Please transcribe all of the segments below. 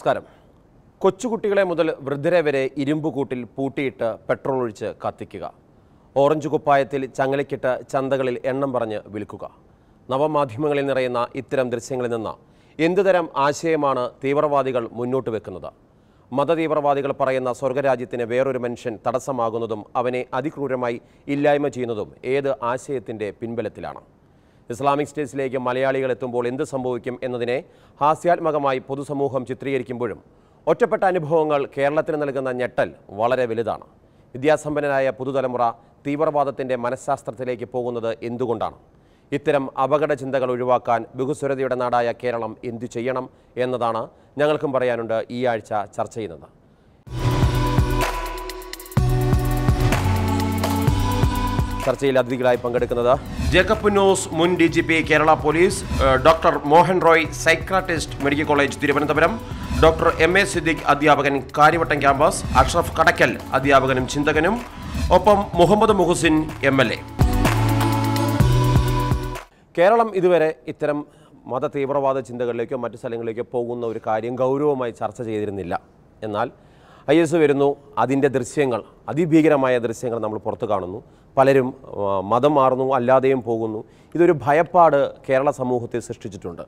നമസ്കാരം കൊച്ചുകുട്ടികളെ മുതൽ വൃദ്ധരെ വരെ ഇരുമ്പുകൂട്ടിൽ പൂട്ടിയിട്ട് പെട്രോൾ ഒഴിച്ച് കത്തിക്കുക ഓറഞ്ച് കുപ്പായത്തിൽ ചങ്ങലക്കിട്ട് ചന്തകളിൽ എണ്ണം പറഞ്ഞ് വിൽക്കുക നവമാധ്യമങ്ങളിൽ നിറയുന്ന ഇത്തരം ദൃശ്യങ്ങളിൽ നിന്ന് എന്തുതരം ആശയമാണ് തീവ്രവാദികൾ മുന്നോട്ട് വെക്കുന്നത് മതതീവ്രവാദികൾ പറയുന്ന സ്വർഗരാജ്യത്തിന് വേറൊരു മനുഷ്യൻ തടസ്സമാകുന്നതും അവനെ അതിക്രൂരമായി ഇല്ലായ്മ ചെയ്യുന്നതും ഏത് ആശയത്തിൻ്റെ പിൻബലത്തിലാണ് ഇസ്ലാമിക് സ്റ്റേറ്റ്സിലേക്ക് മലയാളികൾ എത്തുമ്പോൾ എന്ത് സംഭവിക്കും എന്നതിനെ ഹാസ്യാത്മകമായി പൊതുസമൂഹം ചിത്രീകരിക്കുമ്പോഴും ഒറ്റപ്പെട്ട അനുഭവങ്ങൾ കേരളത്തിന് നൽകുന്ന ഞെട്ടൽ വളരെ വലുതാണ് വിദ്യാസമ്പന്നനായ പുതുതലമുറ തീവ്രവാദത്തിൻ്റെ മനഃശാസ്ത്രത്തിലേക്ക് പോകുന്നത് എന്തുകൊണ്ടാണ് ഇത്തരം അപകട ചിന്തകൾ ഒഴിവാക്കാൻ ബഹുസ്വരതയുടെ നാടായ കേരളം എന്തു ചെയ്യണം എന്നതാണ് ഞങ്ങൾക്കും പറയാനുണ്ട് ഈ ആഴ്ച ചർച്ച ചെയ്യുന്നത് ചർച്ചയിൽ അതിഥികളായി പങ്കെടുക്കുന്നത് ജേക്കബ് മുൻ D G P Kerala police doctor Mohan Roy psychiatrist medical college Thiruvananthapuram doctor M A Siddique അധ്യാപകൻ കാര്യവട്ടം ക്യാമ്പസ് അഷ്റഫ് കടക്കൽ അധ്യാപകനും ചിന്തകനും ഒപ്പം Muhammad Muhsin M L A Keralam ഇതുവരെ ഇത്തരം മത തീവ്രവാദ ചിന്തകളിലേക്കോ മറ്റു സ്ഥലങ്ങളിലേക്കോ പോകുന്ന ഒരു കാര്യം ഗൗരവമായി ചർച്ച ചെയ്തിരുന്നില്ല എന്നാൽ ഐ എസ് വരുന്നു അതിൻ്റെ ദൃശ്യങ്ങൾ അതിഭീകരമായ ദൃശ്യങ്ങൾ നമ്മൾ പുറത്ത് കാണുന്നു പലരും മതം മാറുന്നു അല്ലാതെയും പോകുന്നു ഇതൊരു ഭയപ്പാട് കേരള സമൂഹത്തെ സൃഷ്ടിച്ചിട്ടുണ്ട്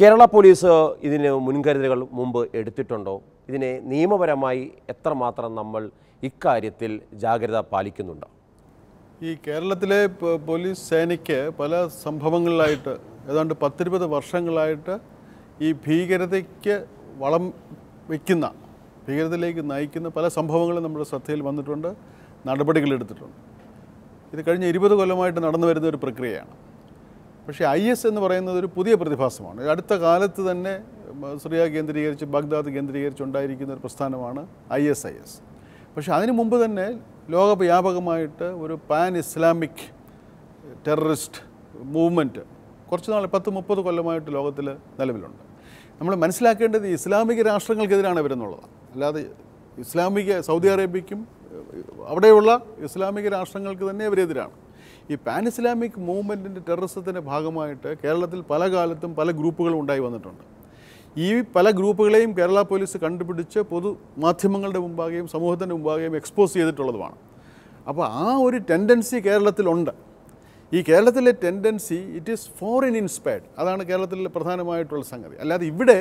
കേരള പോലീസ് ഇതിന് മുൻകരുതലുകൾ മുമ്പ് എടുത്തിട്ടുണ്ടോ ഇതിനെ നിയമപരമായി എത്രമാത്രം നമ്മൾ ഇക്കാര്യത്തിൽ ജാഗ്രത പാലിക്കുന്നുണ്ടോ ഈ കേരളത്തിലെ പോലീസ് സേനയ്ക്ക് പല സംഭവങ്ങളിലായിട്ട് ഏതാണ്ട് പത്തിരുപത് വർഷങ്ങളായിട്ട് ഈ ഭീകരതയ്ക്ക് വളം വയ്ക്കുന്ന ഭീകരതയിലേക്ക് നയിക്കുന്ന പല സംഭവങ്ങളും നമ്മുടെ ശ്രദ്ധയിൽ വന്നിട്ടുണ്ട് നടപടികളെടുത്തിട്ടുണ്ട് ഇത് കഴിഞ്ഞ ഇരുപത് കൊല്ലമായിട്ട് നടന്നു വരുന്ന ഒരു പ്രക്രിയയാണ് പക്ഷേ ഐ എസ് എന്ന് പറയുന്നത് ഒരു പുതിയ പ്രതിഭാസമാണ് അടുത്ത കാലത്ത് തന്നെ സിറിയ കേന്ദ്രീകരിച്ച് ബഗ്ദാദ് കേന്ദ്രീകരിച്ച് ഉണ്ടായിരിക്കുന്ന ഒരു പ്രസ്ഥാനമാണ് ഐ എസ് ഐ എസ് പക്ഷേ അതിനു മുമ്പ് തന്നെ ലോകവ്യാപകമായിട്ട് ഒരു പാൻ ഇസ്ലാമിക് ടെററിസ്റ്റ് മൂവ്മെൻറ്റ് കുറച്ച് നാൾ പത്ത് മുപ്പത് കൊല്ലമായിട്ട് ലോകത്തിൽ നിലവിലുണ്ട് നമ്മൾ മനസ്സിലാക്കേണ്ടത് ഇസ്ലാമിക രാഷ്ട്രങ്ങൾക്കെതിരാണ് വരുന്നുള്ളത് അല്ലാതെ ഇസ്ലാമിക സൗദി അറേബ്യയ്ക്കും അവിടെയുള്ള ഇസ്ലാമിക രാഷ്ട്രങ്ങൾക്ക് തന്നെ അവരെതിരാണ് ഈ പാൻ ഇസ്ലാമിക് മൂവ്മെൻറ്റിൻ്റെ ടെററിസത്തിൻ്റെ ഭാഗമായിട്ട് കേരളത്തിൽ പല കാലത്തും പല ഗ്രൂപ്പുകളും ഉണ്ടായി വന്നിട്ടുണ്ട് ഈ പല ഗ്രൂപ്പുകളെയും കേരള പോലീസ് കണ്ടുപിടിച്ച് പൊതു മാധ്യമങ്ങളുടെ മുമ്പാകെയും സമൂഹത്തിൻ്റെ മുമ്പാകെയും എക്സ്പോസ് ചെയ്തിട്ടുള്ളതുമാണ് അപ്പോൾ ആ ഒരു ടെൻഡൻസി കേരളത്തിലുണ്ട് ഈ കേരളത്തിലെ tendency it is foreign inspired അതാണ് കേരളത്തിൽ പ്രധാനമായിട്ടുള്ള സംഗതി അല്ലാതെ ഇവിടെ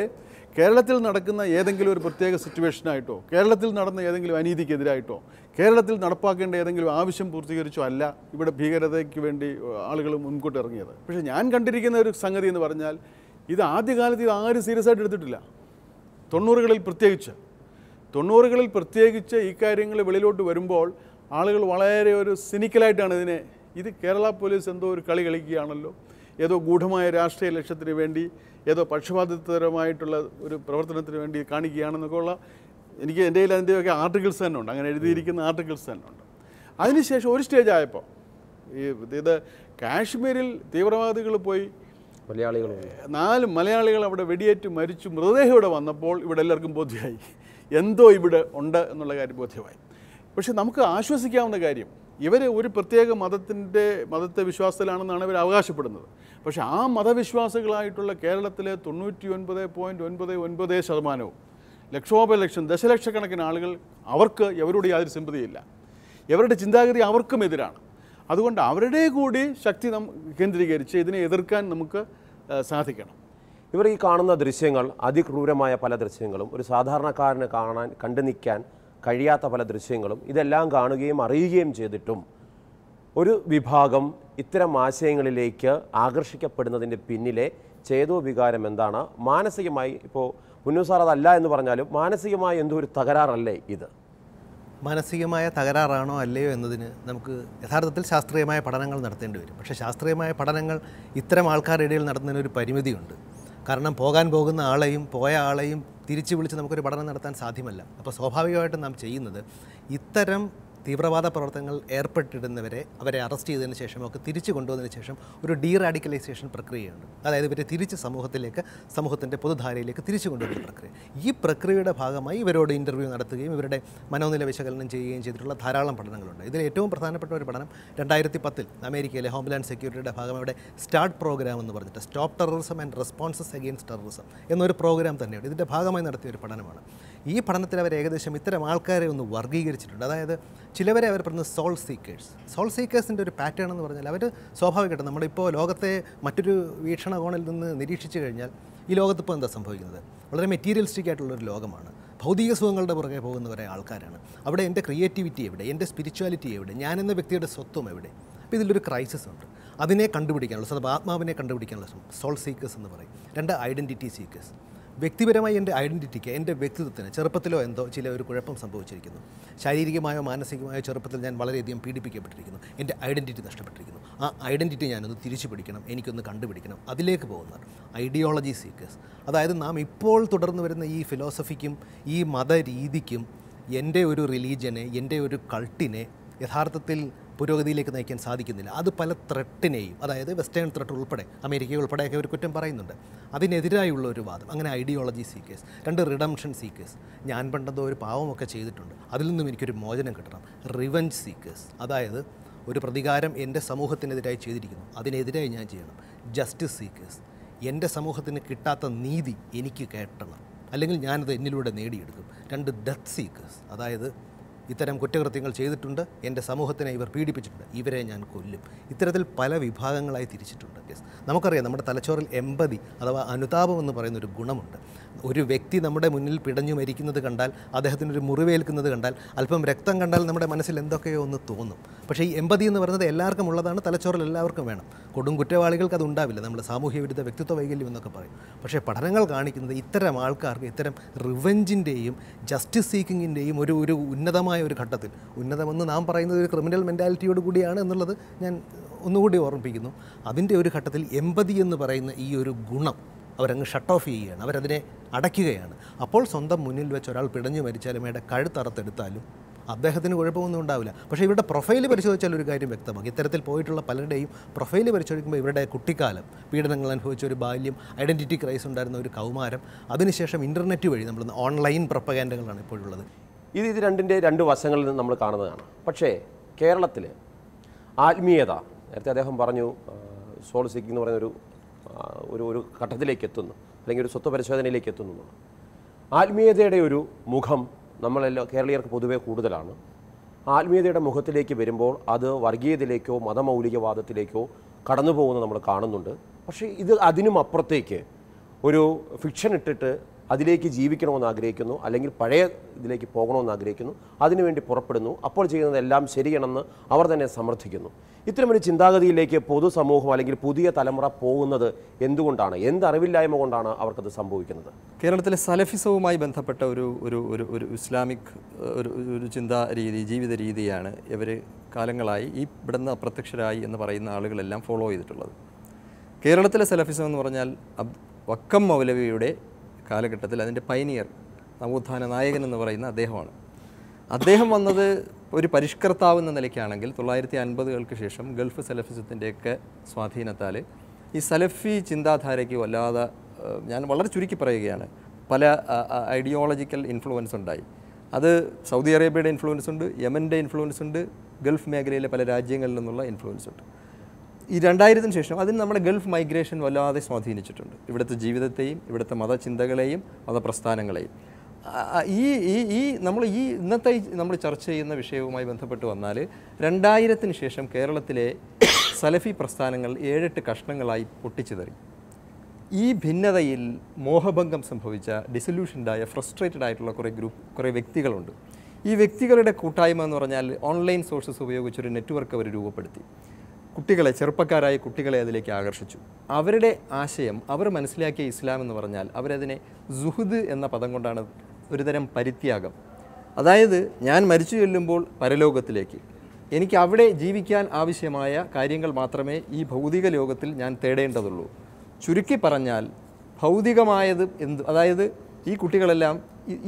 കേരളത്തിൽ നടക്കുന്ന ഏതെങ്കിലും ഒരു പ്രത്യേക സിറ്റുവേഷനായിട്ടോ കേരളത്തിൽ നടന്ന ഏതെങ്കിലും അനീതിക്കെതിരായിട്ടോ കേരളത്തിൽ നടപ്പാക്കേണ്ട ഏതെങ്കിലും ആവശ്യം പൂർത്തീകരിച്ചോ അല്ല ഇവിടെ ഭീകരതയ്ക്ക് വേണ്ടി ആളുകൾ മുൻകൂട്ടി ഇറങ്ങിയത് പക്ഷേ ഞാൻ കണ്ടിരിക്കുന്ന ഒരു സംഗതി എന്ന് പറഞ്ഞാൽ ഇത് ആദ്യകാലത്ത് ഇത് ആരും സീരിയസ് ആയിട്ട് എടുത്തിട്ടില്ല തൊണ്ണൂറുകളിൽ പ്രത്യേകിച്ച് തൊണ്ണൂറുകളിൽ പ്രത്യേകിച്ച് ഇക്കാര്യങ്ങൾ വെളിയിലോട്ട് വരുമ്പോൾ ആളുകൾ വളരെ ഒരു സിനിക്കലായിട്ടാണ് ഇതിനെ ഇത് കേരള പോലീസ് എന്തോ ഒരു കളി കളിക്കുകയാണല്ലോ ഏതോ ഗൂഢമായ രാഷ്ട്രീയ ലക്ഷ്യത്തിന് വേണ്ടി ഏതോ പക്ഷപാതപരമായിട്ടുള്ള ഒരു പ്രവർത്തനത്തിന് വേണ്ടി കാണിക്കുകയാണെന്നൊക്കെ ഉള്ള എനിക്ക് എൻ്റെ കയ്യിൽ അതിൻ്റെയൊക്കെ ആർട്ടിക്കിൾസ് തന്നെ ഉണ്ട് അങ്ങനെ എഴുതിയിരിക്കുന്ന ആർട്ടിക്കിൾസ് തന്നെ ഉണ്ട് അതിനുശേഷം ഒരു സ്റ്റേജ് ആയപ്പോൾ ഈ ഇത് കാശ്മീരിൽ തീവ്രവാദികൾ പോയി മലയാളികൾ നാല് മലയാളികൾ അവിടെ വെടിയേറ്റ് മരിച്ചു മൃതദേഹം ഇവിടെ വന്നപ്പോൾ ഇവിടെ എല്ലാവർക്കും ബോധ്യമായി എന്തോ ഇവിടെ ഉണ്ട് എന്നുള്ള കാര്യം ബോധ്യമായി പക്ഷെ നമുക്ക് ആശ്വസിക്കാവുന്ന കാര്യം ഇവർ ഒരു പ്രത്യേക മതത്തിൻ്റെ മതത്തെ വിശ്വാസത്തിലാണെന്നാണ് ഇവർ അവകാശപ്പെടുന്നത് പക്ഷേ ആ മതവിശ്വാസികളായിട്ടുള്ള കേരളത്തിലെ തൊണ്ണൂറ്റി ഒൻപത് പോയിൻറ്റ് ഒൻപത് ഒൻപത് ശതമാനവും ലക്ഷോപലക്ഷം ദശലക്ഷക്കണക്കിന് ആളുകൾ അവർക്ക് എവരോട് യാതൊരു സിമ്പതിയില്ല ഇവരുടെ ചിന്താഗതി അവർക്കും എതിരാണ് അതുകൊണ്ട് അവരുടെ കൂടി ശക്തി നം കേന്ദ്രീകരിച്ച് ഇതിനെ എതിർക്കാൻ നമുക്ക് സാധിക്കണം ഇവർ ഈ കാണുന്ന ദൃശ്യങ്ങൾ അതിക്രൂരമായ പല ദൃശ്യങ്ങളും ഒരു സാധാരണക്കാരന് കാണാൻ കണ്ടു നിൽക്കാൻ കഴിയാത്ത പല ദൃശ്യങ്ങളും ഇതെല്ലാം കാണുകയും അറിയുകയും ചെയ്തിട്ടും ഒരു വിഭാഗം ഇത്തരം ആശയങ്ങളിലേക്ക് ആകർഷിക്കപ്പെടുന്നതിൻ്റെ പിന്നിലെ ചേതോ വികാരം എന്താണ് മാനസികമായി ഇപ്പോൾ മുന്നൂസാർ അതല്ല എന്ന് പറഞ്ഞാലും മാനസികമായ എന്തോ ഒരു തകരാറല്ലേ ഇത് മാനസികമായ തകരാറാണോ അല്ലയോ എന്നതിന് നമുക്ക് യഥാർത്ഥത്തിൽ ശാസ്ത്രീയമായ പഠനങ്ങൾ നടത്തേണ്ടി വരും പക്ഷേ ശാസ്ത്രീയമായ പഠനങ്ങൾ ഇത്തരം ആൾക്കാരുടെ ഇടയിൽ നടത്തുന്നതിനൊരു പരിമിതിയുണ്ട് കാരണം പോകാൻ പോകുന്ന ആളെയും പോയ ആളെയും തിരിച്ചു വിളിച്ച് നമുക്കൊരു പഠനം നടത്താൻ സാധ്യമല്ല അപ്പോൾ സ്വാഭാവികമായിട്ടും നാം ചെയ്യുന്നത് ഇത്തരം തീവ്രവാദ പ്രവർത്തനങ്ങൾ ഏർപ്പെട്ടിടുന്നവരെ അവരെ അറസ്റ്റ് ചെയ്തതിന് ശേഷം ഒക്കെ തിരിച്ചു കൊണ്ടുവന്നതിന് ശേഷം ഒരു ഡീറാഡിക്കലൈസേഷൻ പ്രക്രിയയുണ്ട് അതായത് ഇവരെ തിരിച്ച് സമൂഹത്തിലേക്ക് സമൂഹത്തിൻ്റെ പൊതുധാരയിലേക്ക് തിരിച്ചു കൊണ്ടുവരുന്ന പ്രക്രിയ ഈ പ്രക്രിയയുടെ ഭാഗമായി ഇവരോട് ഇൻ്റർവ്യൂ നടത്തുകയും ഇവരുടെ മനോനില വിശകലനം ചെയ്യുകയും ചെയ്തിട്ടുള്ള ധാരാളം പഠനങ്ങളുണ്ട് ഇതിൽ ഏറ്റവും പ്രധാനപ്പെട്ട ഒരു പഠനം രണ്ടായിരത്തി പത്തിൽ അമേരിക്കയിലെ ഹോംലാൻഡ് സെക്യൂരിറ്റിയുടെ അവിടെ സ്റ്റാർട്ട് പ്രോഗ്രാം എന്ന് പറഞ്ഞിട്ട് stop terrorism and responses against terrorism എന്നൊരു പ്രോഗ്രാം തന്നെയുണ്ട് ഇതിൻ്റെ ഭാഗമായി നടത്തിയ ഒരു പഠനമാണ് ഈ പഠനത്തിൽ അവർ ഏകദേശം ഇത്തരം ആൾക്കാരെ ഒന്ന് വർഗീകരിച്ചിട്ടുണ്ട് അതായത് ചിലവരെ അവർ പറയുന്നത് സോൾ സീക്കേഴ്സ് സോൾ സീക്കേഴ്സിൻ്റെ ഒരു പാറ്റേൺ എന്ന് പറഞ്ഞാൽ അവർ സ്വാഭാവികമായിട്ടും നമ്മളിപ്പോൾ ലോകത്തെ മറ്റൊരു വീക്ഷണകോണിൽ നിന്ന് നിരീക്ഷിച്ചു കഴിഞ്ഞാൽ ഈ ലോകത്തിപ്പോൾ എന്താ സംഭവിക്കുന്നത് വളരെ മെറ്റീരിയലിസ്റ്റിക് ആയിട്ടുള്ളൊരു ലോകമാണ് ഭൗതിക സുഖങ്ങളുടെ പുറകെ പോകുന്ന കുറേ ആൾക്കാരാണ് അവിടെ എൻ്റെ ക്രിയേറ്റിവിറ്റി എവിടെ എൻ്റെ സ്പിരിച്വാലിറ്റി എവിടെ ഞാൻ എന്ന വ്യക്തിയുടെ സ്വത്വം എവിടെ അപ്പോൾ ഇതിലൊരു ക്രൈസിസ് ഉണ്ട് അതിനെ കണ്ടുപിടിക്കാനുള്ള സ്വന്തം ആത്മാവിനെ കണ്ടുപിടിക്കാനുള്ള സോൾ സീക്കേഴ്സ് എന്ന് പറയും രണ്ട് ഐഡൻറ്റിറ്റി സീക്കേഴ്സ് വ്യക്തിപരമായി എൻ്റെ ഐഡൻറ്റിറ്റിക്ക് എൻ്റെ വ്യക്തിത്വത്തിന് ചെറുപ്പത്തിലോ എന്തോ ചില ഒരു കുഴപ്പം സംഭവിച്ചിരിക്കുന്നു ശാരീരികമായോ മാനസികമായോ ചെറുപ്പത്തിൽ ഞാൻ വളരെയധികം പീഡിപ്പിക്കപ്പെട്ടിരിക്കുന്നു എൻ്റെ ഐഡൻറ്റിറ്റി നഷ്ടപ്പെട്ടിരിക്കുന്നു ആ ഐഡൻറ്റിറ്റി ഞാനൊന്ന് തിരിച്ചു പിടിക്കണം എനിക്കൊന്ന് കണ്ടുപിടിക്കണം അതിലേക്ക് പോകുന്നവർ ഐഡിയോളജി സീക്കേഴ്സ് അതായത് നാം ഇപ്പോൾ തുടർന്ന് വരുന്ന ഈ ഫിലോസഫിക്കും ഈ മതരീതിക്കും എൻ്റെ ഒരു റിലീജിയനെ എൻ്റെ ഒരു കൾട്ടിനെ യഥാർത്ഥത്തിൽ പുരോഗതിയിലേക്ക് നയിക്കാൻ സാധിക്കുന്നില്ല അത് പല ത്രെട്ടിനെയും അതായത് വെസ്റ്റേൺ ത്രെട്ട് ഉൾപ്പെടെ അമേരിക്ക ഉൾപ്പെടെയൊക്കെ ഒരു കുറ്റം പറയുന്നുണ്ട് അതിനെതിരായുള്ള ഒരു വാദം അങ്ങനെ ഐഡിയോളജി സീക്കേഴ്സ് രണ്ട് റിഡംഷൻ സീക്കേഴ്സ് ഞാൻ പണ്ടെന്തോ ഒരു പാവമൊക്കെ ചെയ്തിട്ടുണ്ട് അതിൽ നിന്നും എനിക്കൊരു മോചനം കിട്ടണം റിവഞ്ച് സീക്കേഴ്സ് അതായത് ഒരു പ്രതികാരം എൻ്റെ സമൂഹത്തിനെതിരായി ചെയ്തിരിക്കുന്നു അതിനെതിരായി ഞാൻ ചെയ്യണം ജസ്റ്റിസ് സീക്കേഴ്സ് എൻ്റെ സമൂഹത്തിന് കിട്ടാത്ത നീതി എനിക്ക് കേട്ടണം അല്ലെങ്കിൽ ഞാനത് എന്നിലൂടെ നേടിയെടുക്കും രണ്ട് ഡെത്ത് സീക്കേഴ്സ് അതായത് ഇത്തരം കുറ്റകൃത്യങ്ങൾ ചെയ്തിട്ടുണ്ട് എൻ്റെ സമൂഹത്തിനെ ഇവർ പീഡിപ്പിച്ചിട്ടുണ്ട് ഇവരെ ഞാൻ കൊല്ലും ഇത്തരത്തിൽ പല വിഭാഗങ്ങളായി തിരിച്ചിട്ടുണ്ട് യെസ് നമുക്കറിയാം നമ്മുടെ തലച്ചോറിൽ എമ്പതി അഥവാ അനുതാപം എന്ന് പറയുന്ന ഒരു ഗുണമുണ്ട് ഒരു വ്യക്തി നമ്മുടെ മുന്നിൽ പിടഞ്ഞു മരിക്കുന്നത് കണ്ടാൽ അദ്ദേഹത്തിന് ഒരു മുറിവേൽക്കുന്നത് കണ്ടാൽ അല്പം രക്തം കണ്ടാൽ നമ്മുടെ മനസ്സിൽ എന്തൊക്കെയോ ഒന്ന് തോന്നും പക്ഷേ ഈ എമ്പതി എന്ന് പറയുന്നത് എല്ലാവർക്കും ഉള്ളതാണ് തലച്ചോറിൽ എല്ലാവർക്കും വേണം കൊടും കുറ്റവാളികൾക്ക് അത് ഉണ്ടാവില്ല നമ്മൾ സാമൂഹ്യ വിരുദ്ധ വ്യക്തിത്വ വൈകല്യം എന്നൊക്കെ പറയും പക്ഷേ പഠനങ്ങൾ കാണിക്കുന്നത് ഇത്തരം ആൾക്കാർക്ക് ഇത്തരം റിവഞ്ചിൻ്റെയും ജസ്റ്റിസ് സീക്കിങ്ങിൻ്റെയും ഒരു ഒരു ഉന്നതമായ ഉന്നതമായ ഒരു ഘട്ടത്തിൽ ഉന്നതമെന്ന് നാം പറയുന്നത് ഒരു ക്രിമിനൽ മെൻറ്റാലിറ്റിയോട് കൂടിയാണ് എന്നുള്ളത് ഞാൻ ഒന്നുകൂടി ഓർമ്മിപ്പിക്കുന്നു അതിൻ്റെ ഒരു ഘട്ടത്തിൽ എമ്പതി എന്ന് പറയുന്ന ഈ ഒരു ഗുണം അവരങ്ങ് ഷട്ട് ഓഫ് ചെയ്യുകയാണ് അവരതിനെ അടയ്ക്കുകയാണ് അപ്പോൾ സ്വന്തം മുന്നിൽ വെച്ച് ഒരാൾ പിടഞ്ഞു മരിച്ചാലും അയാളുടെ കഴുത്തറത്തെടുത്താലും അദ്ദേഹത്തിന് കുഴപ്പമൊന്നും ഉണ്ടാവില്ല പക്ഷേ ഇവരുടെ പ്രൊഫൈൽ പരിശോധിച്ചാൽ ഒരു കാര്യം വ്യക്തമാക്കി ഇത്തരത്തിൽ പോയിട്ടുള്ള പലരുടെയും പ്രൊഫൈൽ പരിശോധിക്കുമ്പോൾ ഇവരുടെ കുട്ടിക്കാലം പീഡനങ്ങൾ അനുഭവിച്ച ഒരു ബാല്യം ഐഡൻറ്റിറ്റി ക്രൈസ് ഉണ്ടായിരുന്ന ഒരു കൗമാരം അതിനുശേഷം ഇൻ്റർനെറ്റ് വഴി നമ്മൾ ഓൺലൈൻ പ്രൊപ്പകാൻഡകളാണ് ഇപ്പോഴുള്ളത് ഇത് ഇത് രണ്ടിൻ്റെ രണ്ട് വശങ്ങളിൽ നിന്ന് നമ്മൾ കാണുന്നതാണ് പക്ഷേ കേരളത്തിൽ ആത്മീയത നേരത്തെ അദ്ദേഹം പറഞ്ഞു സോൾ സിക്കിംഗ് എന്ന് പറയുന്ന ഒരു ഒരു ഒരു ഘട്ടത്തിലേക്ക് എത്തുന്നു അല്ലെങ്കിൽ ഒരു സ്വത്ത് പരിശോധനയിലേക്ക് എത്തുന്നു ആത്മീയതയുടെ ഒരു മുഖം നമ്മളെല്ലാം കേരളീയർക്ക് പൊതുവേ കൂടുതലാണ് ആത്മീയതയുടെ മുഖത്തിലേക്ക് വരുമ്പോൾ അത് വർഗീയതയിലേക്കോ മതമൗലികവാദത്തിലേക്കോ കടന്നു പോകുന്നത് നമ്മൾ കാണുന്നുണ്ട് പക്ഷേ ഇത് അതിനും അപ്പുറത്തേക്ക് ഒരു ഫിക്ഷൻ ഇട്ടിട്ട് അതിലേക്ക് ജീവിക്കണമെന്ന് ആഗ്രഹിക്കുന്നു അല്ലെങ്കിൽ പഴയ ഇതിലേക്ക് പോകണമെന്ന് ആഗ്രഹിക്കുന്നു അതിനുവേണ്ടി പുറപ്പെടുന്നു അപ്പോൾ ചെയ്യുന്നതെല്ലാം ശരിയാണെന്ന് അവർ തന്നെ സമർത്ഥിക്കുന്നു ഇത്തരമൊരു ചിന്താഗതിയിലേക്ക് പൊതുസമൂഹം അല്ലെങ്കിൽ പുതിയ തലമുറ പോകുന്നത് എന്തുകൊണ്ടാണ് അറിവില്ലായ്മ കൊണ്ടാണ് അവർക്കത് സംഭവിക്കുന്നത് കേരളത്തിലെ സലഫിസവുമായി ബന്ധപ്പെട്ട ഒരു ഒരു ഒരു ഒരു ഇസ്ലാമിക് ഒരു ഒരു ചിന്താ രീതി ജീവിത രീതിയാണ് ഇവർ കാലങ്ങളായി ഈ ഇവിടുന്ന് അപ്രത്യക്ഷരായി എന്ന് പറയുന്ന ആളുകളെല്ലാം ഫോളോ ചെയ്തിട്ടുള്ളത് കേരളത്തിലെ സലഫിസം എന്ന് പറഞ്ഞാൽ വക്കം മൗലവിയുടെ കാലഘട്ടത്തിൽ അതിൻ്റെ പൈനിയർ നവോത്ഥാന നായകൻ എന്ന് പറയുന്ന അദ്ദേഹമാണ് അദ്ദേഹം വന്നത് ഒരു പരിഷ്കർത്താവ് എന്ന നിലയ്ക്കാണെങ്കിൽ തൊള്ളായിരത്തി അൻപതുകൾക്ക് ശേഷം ഗൾഫ് സലഫിസത്തിൻ്റെയൊക്കെ സ്വാധീനത്താൽ ഈ സലഫി ചിന്താധാരയ്ക്ക് വല്ലാതെ ഞാൻ വളരെ ചുരുക്കി പറയുകയാണ് പല ഐഡിയോളജിക്കൽ ഇൻഫ്ലുവൻസ് ഉണ്ടായി അത് സൗദി അറേബ്യയുടെ ഇൻഫ്ലുവൻസ് ഉണ്ട് യമൻ്റെ ഇൻഫ്ലുവൻസ് ഉണ്ട് ഗൾഫ് മേഖലയിലെ പല രാജ്യങ്ങളിൽ നിന്നുള്ള ഇൻഫ്ലുവൻസ് ഉണ്ട് ഈ രണ്ടായിരത്തിന് ശേഷം അതിന് നമ്മുടെ ഗൾഫ് മൈഗ്രേഷൻ വല്ലാതെ സ്വാധീനിച്ചിട്ടുണ്ട് ഇവിടുത്തെ ജീവിതത്തെയും ഇവിടുത്തെ മതചിന്തകളെയും മതപ്രസ്ഥാനങ്ങളെയും ഈ ഈ ഈ നമ്മൾ ഈ ഇന്നത്തെ നമ്മൾ ചർച്ച ചെയ്യുന്ന വിഷയവുമായി ബന്ധപ്പെട്ട് വന്നാൽ രണ്ടായിരത്തിന് ശേഷം കേരളത്തിലെ സലഫി പ്രസ്ഥാനങ്ങൾ ഏഴെട്ട് കഷ്ണങ്ങളായി പൊട്ടിച്ചിതറി ഈ ഭിന്നതയിൽ മോഹഭംഗം സംഭവിച്ച ഡിസൊല്യൂഷൻഡായ ഫ്രസ്ട്രേറ്റഡ് ആയിട്ടുള്ള കുറേ ഗ്രൂപ്പ് കുറേ വ്യക്തികളുണ്ട് ഈ വ്യക്തികളുടെ കൂട്ടായ്മ എന്ന് പറഞ്ഞാൽ ഓൺലൈൻ സോഴ്സസ് ഉപയോഗിച്ചൊരു നെറ്റ്വർക്ക് അവർ രൂപപ്പെടുത്തി കുട്ടികളെ ചെറുപ്പക്കാരായ കുട്ടികളെ അതിലേക്ക് ആകർഷിച്ചു അവരുടെ ആശയം അവർ മനസ്സിലാക്കിയ ഇസ്ലാം എന്ന് പറഞ്ഞാൽ അവരതിനെ സുഹുദ് എന്ന പദം കൊണ്ടാണ് ഒരുതരം പരിത്യാഗം അതായത് ഞാൻ മരിച്ചു ചെല്ലുമ്പോൾ പരലോകത്തിലേക്ക് എനിക്ക് അവിടെ ജീവിക്കാൻ ആവശ്യമായ കാര്യങ്ങൾ മാത്രമേ ഈ ഭൗതിക ലോകത്തിൽ ഞാൻ തേടേണ്ടതുള്ളൂ ചുരുക്കി പറഞ്ഞാൽ ഭൗതികമായത് എന്ത് അതായത് ഈ കുട്ടികളെല്ലാം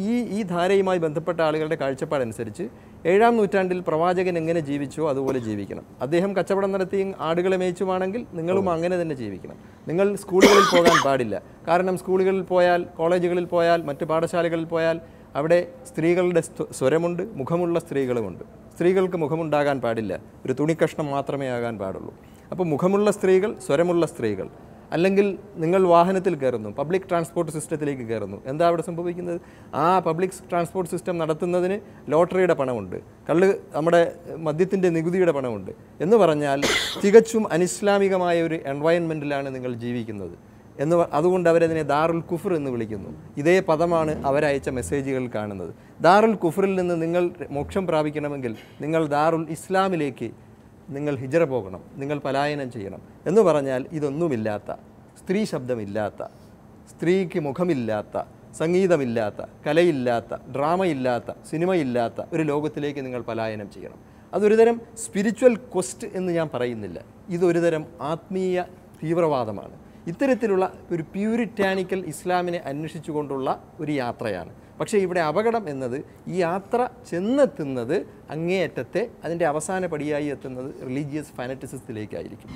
ഈ ഈ ധാരയുമായി ബന്ധപ്പെട്ട ആളുകളുടെ കാഴ്ചപ്പാടനുസരിച്ച് ഏഴാം നൂറ്റാണ്ടിൽ പ്രവാചകൻ എങ്ങനെ ജീവിച്ചോ അതുപോലെ ജീവിക്കണം അദ്ദേഹം കച്ചവടം നടത്തി ആടുകളെ മേയിച്ചുവാണെങ്കിൽ നിങ്ങളും അങ്ങനെ തന്നെ ജീവിക്കണം നിങ്ങൾ സ്കൂളുകളിൽ പോകാൻ പാടില്ല കാരണം സ്കൂളുകളിൽ പോയാൽ കോളേജുകളിൽ പോയാൽ മറ്റ് പാഠശാലകളിൽ പോയാൽ അവിടെ സ്ത്രീകളുടെ സ്വരമുണ്ട് മുഖമുള്ള സ്ത്രീകളുമുണ്ട് സ്ത്രീകൾക്ക് മുഖമുണ്ടാകാൻ പാടില്ല ഒരു തുണിക്കഷ്ണം മാത്രമേ ആകാൻ പാടുള്ളൂ അപ്പോൾ മുഖമുള്ള സ്ത്രീകൾ സ്വരമുള്ള സ്ത്രീകൾ അല്ലെങ്കിൽ നിങ്ങൾ വാഹനത്തിൽ കയറുന്നു പബ്ലിക് ട്രാൻസ്പോർട്ട് സിസ്റ്റത്തിലേക്ക് കയറുന്നു എന്താ അവിടെ സംഭവിക്കുന്നത് ആ പബ്ലിക് ട്രാൻസ്പോർട്ട് സിസ്റ്റം നടത്തുന്നതിന് ലോട്ടറിയുടെ പണമുണ്ട് കള്ള് നമ്മുടെ മദ്യത്തിൻ്റെ നികുതിയുടെ പണമുണ്ട് എന്ന് പറഞ്ഞാൽ തികച്ചും അനിസ്ലാമികമായ ഒരു എൻവയൺമെൻറ്റിലാണ് നിങ്ങൾ ജീവിക്കുന്നത് എന്ന് അതുകൊണ്ട് അവരതിനെ ദാറുൽ കുഫർ എന്ന് വിളിക്കുന്നു ഇതേ പദമാണ് അവരയച്ച മെസ്സേജുകൾ കാണുന്നത് ദാറുൽ കുഫറിൽ നിന്ന് നിങ്ങൾ മോക്ഷം പ്രാപിക്കണമെങ്കിൽ നിങ്ങൾ ദാറുൽ ഇസ്ലാമിലേക്ക് നിങ്ങൾ ഹിജറ പോകണം നിങ്ങൾ പലായനം ചെയ്യണം എന്ന് പറഞ്ഞാൽ ഇതൊന്നുമില്ലാത്ത സ്ത്രീ ശബ്ദമില്ലാത്ത സ്ത്രീക്ക് മുഖമില്ലാത്ത സംഗീതമില്ലാത്ത കലയില്ലാത്ത ഡ്രാമയില്ലാത്ത സിനിമയില്ലാത്ത ഒരു ലോകത്തിലേക്ക് നിങ്ങൾ പലായനം ചെയ്യണം തരം സ്പിരിച്വൽ ക്വസ്റ്റ് എന്ന് ഞാൻ പറയുന്നില്ല തരം ആത്മീയ തീവ്രവാദമാണ് ഇത്തരത്തിലുള്ള ഒരു പ്യൂരിറ്റാനിക്കൽ ഇസ്ലാമിനെ കൊണ്ടുള്ള ഒരു യാത്രയാണ് പക്ഷേ ഇവിടെ അപകടം എന്നത് ഈ യാത്ര ചെന്നെത്തുന്നത് അങ്ങേയറ്റത്തെ അതിൻ്റെ അവസാന പടിയായി എത്തുന്നത് റിലീജിയസ് ഫാനറ്റിസത്തിലേക്കായിരിക്കും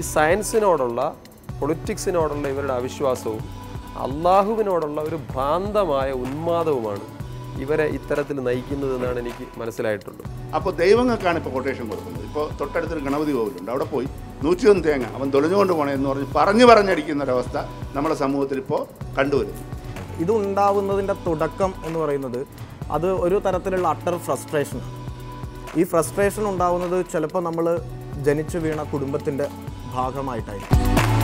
ഈ സയൻസിനോടുള്ള പൊളിറ്റിക്സിനോടുള്ള ഇവരുടെ അവിശ്വാസവും അള്ളാഹുവിനോടുള്ള ഒരു ഭ്രാന്തമായ ഉന്മാദവുമാണ് ഇവരെ ഇത്തരത്തിൽ നയിക്കുന്നതെന്നാണ് എനിക്ക് മനസ്സിലായിട്ടുള്ളത് അപ്പോൾ ദൈവങ്ങൾക്കാണ് ഇപ്പോൾ കൊട്ടേഷൻ കൊടുക്കുന്നത് ഇപ്പോൾ തൊട്ടടുത്തൊരു ഗണപതി കോവിലുണ്ട് അവിടെ പോയി നൂറ്റിയൊന്ന് തേങ്ങ അവൻ തൊളിഞ്ഞുകൊണ്ട് പോകണമെന്ന് എന്ന് പറഞ്ഞ് പറഞ്ഞു പറഞ്ഞടിക്കുന്ന ഒരവസ്ഥ നമ്മുടെ സമൂഹത്തിൽ ഇപ്പോൾ കണ്ടുവരുന്നു ഇത് തുടക്കം എന്ന് പറയുന്നത് അത് ഒരു തരത്തിലുള്ള അട്ടർ ഫ്രസ്ട്രേഷൻ ഈ ഫ്രസ്ട്രേഷൻ ഉണ്ടാവുന്നത് ചിലപ്പോൾ നമ്മൾ ജനിച്ചു വീണ കുടുംബത്തിൻ്റെ ഭാഗമായിട്ടായിരിക്കും